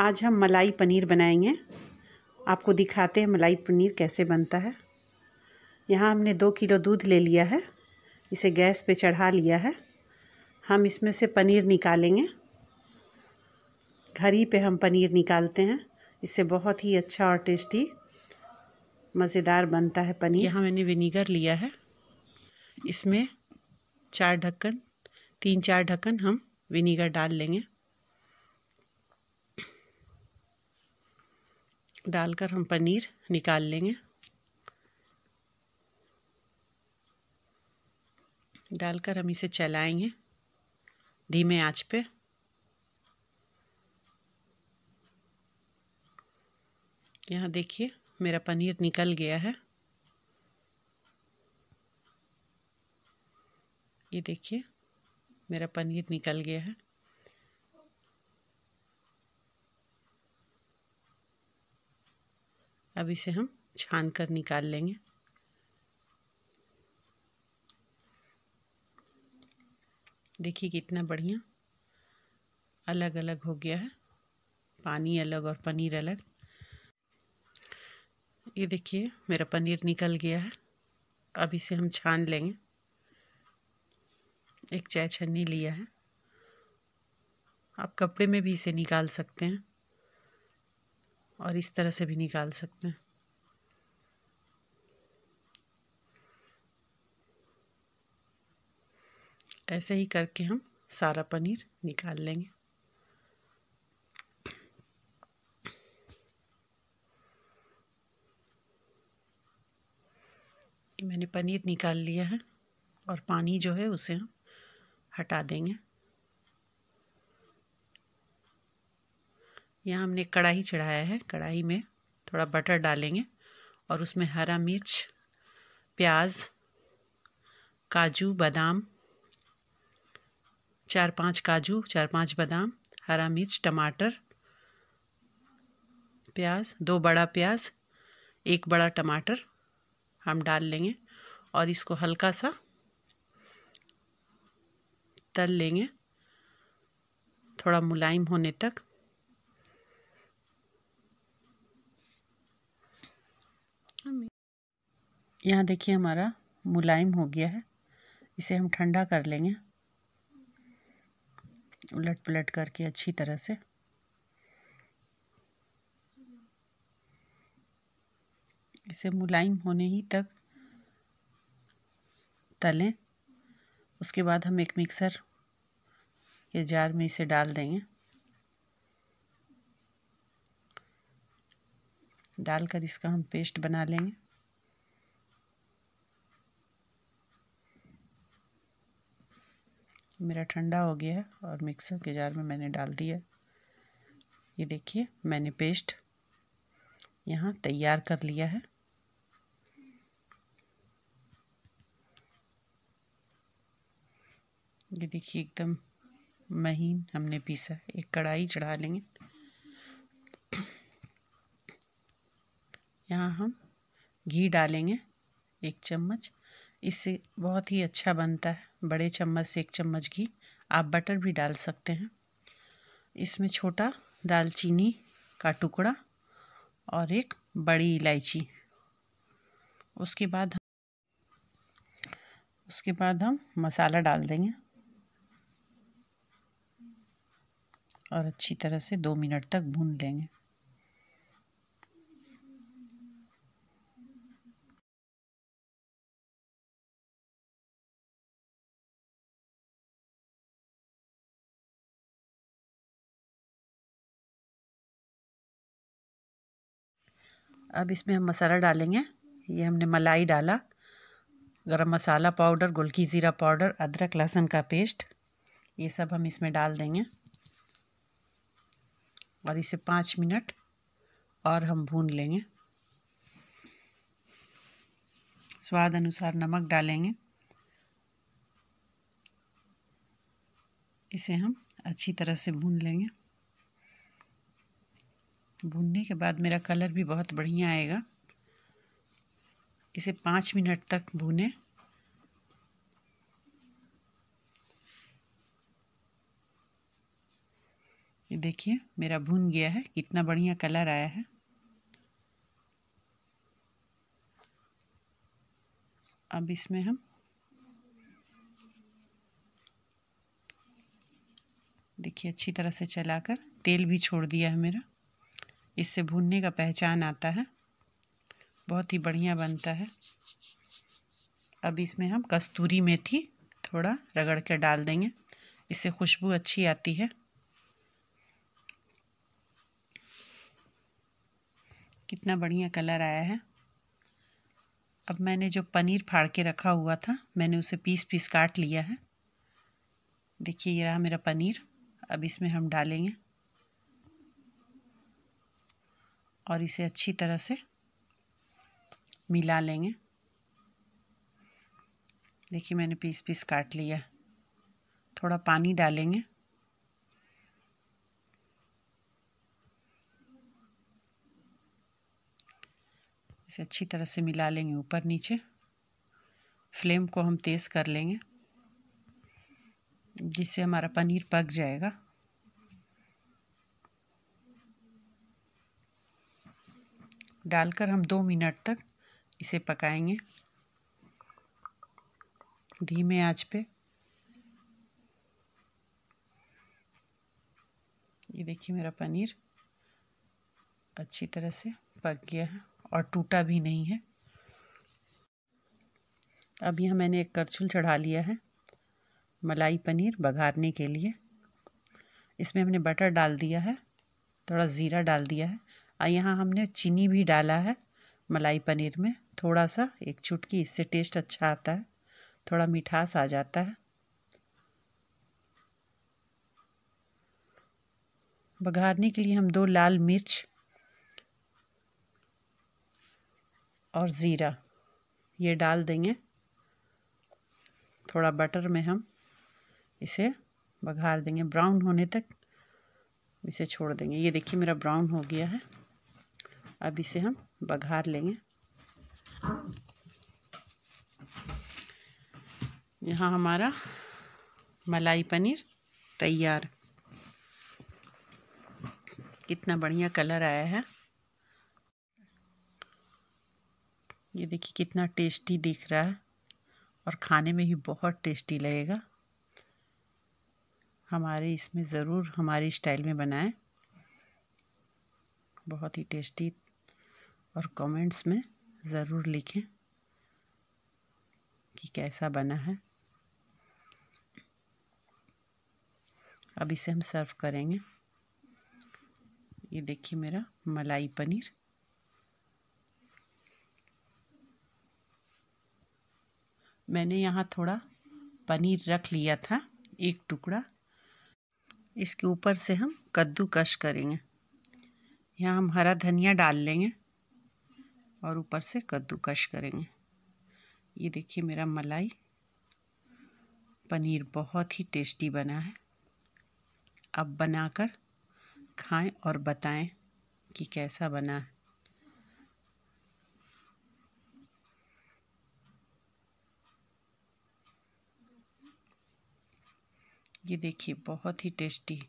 आज हम मलाई पनीर बनाएंगे आपको दिखाते हैं मलाई पनीर कैसे बनता है यहाँ हमने दो किलो दूध ले लिया है इसे गैस पे चढ़ा लिया है हम इसमें से पनीर निकालेंगे घर ही पे हम पनीर निकालते हैं इससे बहुत ही अच्छा और टेस्टी मज़ेदार बनता है पनीर यहाँ मैंने विनीगर लिया है इसमें चार ढक्कन तीन चार ढक्कन हम विनीगर डाल लेंगे डालकर हम पनीर निकाल लेंगे डालकर हम इसे चलाएंगे धीमे आंच पे यहाँ देखिए मेरा पनीर निकल गया है ये देखिए मेरा पनीर निकल गया है अब इसे हम छान कर निकाल लेंगे देखिए कितना बढ़िया अलग अलग हो गया है पानी अलग और पनीर अलग ये देखिए मेरा पनीर निकल गया है अब इसे हम छान लेंगे एक चाय छन्नी लिया है आप कपड़े में भी इसे निकाल सकते हैं और इस तरह से भी निकाल सकते हैं ऐसे ही करके हम सारा पनीर निकाल लेंगे मैंने पनीर निकाल लिया है और पानी जो है उसे हम हटा देंगे यहाँ हमने कढ़ाई चढ़ाया है कढ़ाई में थोड़ा बटर डालेंगे और उसमें हरा मिर्च प्याज काजू बादाम चार पांच काजू चार पांच बादाम हरा मिर्च टमाटर प्याज दो बड़ा प्याज एक बड़ा टमाटर हम डाल लेंगे और इसको हल्का सा तल लेंगे थोड़ा मुलायम होने तक यहाँ देखिए हमारा मुलायम हो गया है इसे हम ठंडा कर लेंगे उलट पलट करके अच्छी तरह से इसे मुलायम होने ही तक तलें उसके बाद हम एक मिक्सर के जार में इसे डाल देंगे डालकर इसका हम पेस्ट बना लेंगे मेरा ठंडा हो गया है और मिक्सर के जार में मैंने डाल दिया ये देखिए मैंने पेस्ट यहाँ तैयार कर लिया है ये देखिए एकदम महीन हमने पीसा एक कढ़ाई चढ़ा लेंगे यहाँ हम घी डालेंगे एक चम्मच इससे बहुत ही अच्छा बनता है बड़े चम्मच से एक चम्मच घी आप बटर भी डाल सकते हैं इसमें छोटा दालचीनी का टुकड़ा और एक बड़ी इलायची उसके बाद हम उसके बाद हम मसाला डाल देंगे और अच्छी तरह से दो मिनट तक भून लेंगे अब इसमें हम मसाला डालेंगे ये हमने मलाई डाला गरम मसाला पाउडर गुलकी ज़ीरा पाउडर अदरक लहसुन का पेस्ट ये सब हम इसमें डाल देंगे और इसे पाँच मिनट और हम भून लेंगे स्वाद अनुसार नमक डालेंगे इसे हम अच्छी तरह से भून लेंगे भूनने के बाद मेरा कलर भी बहुत बढ़िया आएगा इसे पाँच मिनट तक भूने ये देखिए मेरा भून गया है कितना बढ़िया कलर आया है अब इसमें हम देखिए अच्छी तरह से चलाकर तेल भी छोड़ दिया है मेरा इससे भुनने का पहचान आता है बहुत ही बढ़िया बनता है अब इसमें हम कस्तूरी मेथी थोड़ा रगड़ के डाल देंगे इससे खुशबू अच्छी आती है कितना बढ़िया कलर आया है अब मैंने जो पनीर फाड़ के रखा हुआ था मैंने उसे पीस पीस काट लिया है देखिए ये रहा मेरा पनीर अब इसमें हम डालेंगे और इसे अच्छी तरह से मिला लेंगे देखिए मैंने पीस पीस काट लिया थोड़ा पानी डालेंगे इसे अच्छी तरह से मिला लेंगे ऊपर नीचे फ्लेम को हम तेज़ कर लेंगे जिससे हमारा पनीर पक जाएगा डालकर हम दो मिनट तक इसे पकाएंगे धीमे आंच पे ये देखिए मेरा पनीर अच्छी तरह से पक गया है और टूटा भी नहीं है अब यहाँ मैंने एक करछुल चढ़ा लिया है मलाई पनीर बघारने के लिए इसमें हमने बटर डाल दिया है थोड़ा ज़ीरा डाल दिया है और यहाँ हमने चीनी भी डाला है मलाई पनीर में थोड़ा सा एक चुटकी इससे टेस्ट अच्छा आता है थोड़ा मिठास आ जाता है बघारने के लिए हम दो लाल मिर्च और ज़ीरा ये डाल देंगे थोड़ा बटर में हम इसे बघार देंगे ब्राउन होने तक इसे छोड़ देंगे ये देखिए मेरा ब्राउन हो गया है अब इसे हम बघार लेंगे यहाँ हमारा मलाई पनीर तैयार कितना बढ़िया कलर आया है ये देखिए कितना टेस्टी दिख रहा है और खाने में ही बहुत टेस्टी लगेगा हमारे इसमें ज़रूर हमारी स्टाइल में बनाएं बहुत ही टेस्टी और कमेंट्स में ज़रूर लिखें कि कैसा बना है अब इसे हम सर्व करेंगे ये देखिए मेरा मलाई पनीर मैंने यहाँ थोड़ा पनीर रख लिया था एक टुकड़ा इसके ऊपर से हम कद्दूकश करेंगे यहाँ हम हरा धनिया डाल लेंगे और ऊपर से कद्दूकश करेंगे ये देखिए मेरा मलाई पनीर बहुत ही टेस्टी बना है अब बनाकर खाएं और बताएं कि कैसा बना है ये देखिए बहुत ही टेस्टी